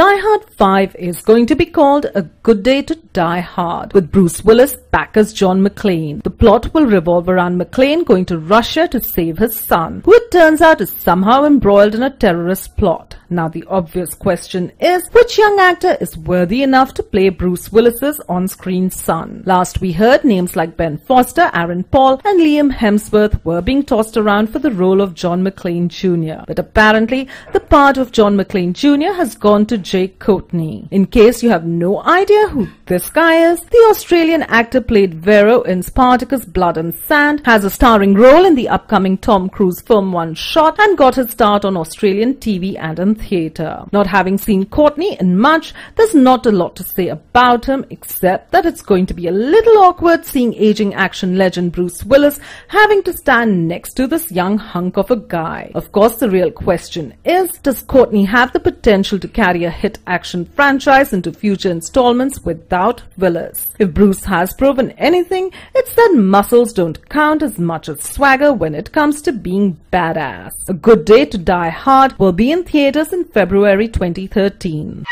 Die Hard 5 is going to be called A Good Day to Die Hard with Bruce Willis back as John McClane. The plot will revolve around McClane going to Russia to save his son, who it turns out is somehow embroiled in a terrorist plot. Now the obvious question is, which young actor is worthy enough to play Bruce Willis's on-screen son? Last we heard, names like Ben Foster, Aaron Paul and Liam Hemsworth were being tossed around for the role of John McClane Jr. But apparently, the part of John McClane Jr. has gone to Jay Courtney. In case you have no idea who this guy is, the Australian actor played Vero in Spartacus Blood and Sand, has a starring role in the upcoming Tom Cruise film One Shot, and got his start on Australian TV and in theatre. Not having seen Courtney in much, there's not a lot to say about him except that it's going to be a little awkward seeing aging action legend Bruce Willis having to stand next to this young hunk of a guy. Of course, the real question is, does Courtney have the potential to carry a hit action franchise into future installments without Willis. If Bruce has proven anything, it's that muscles don't count as much as swagger when it comes to being badass. A Good Day to Die Hard will be in theaters in February 2013.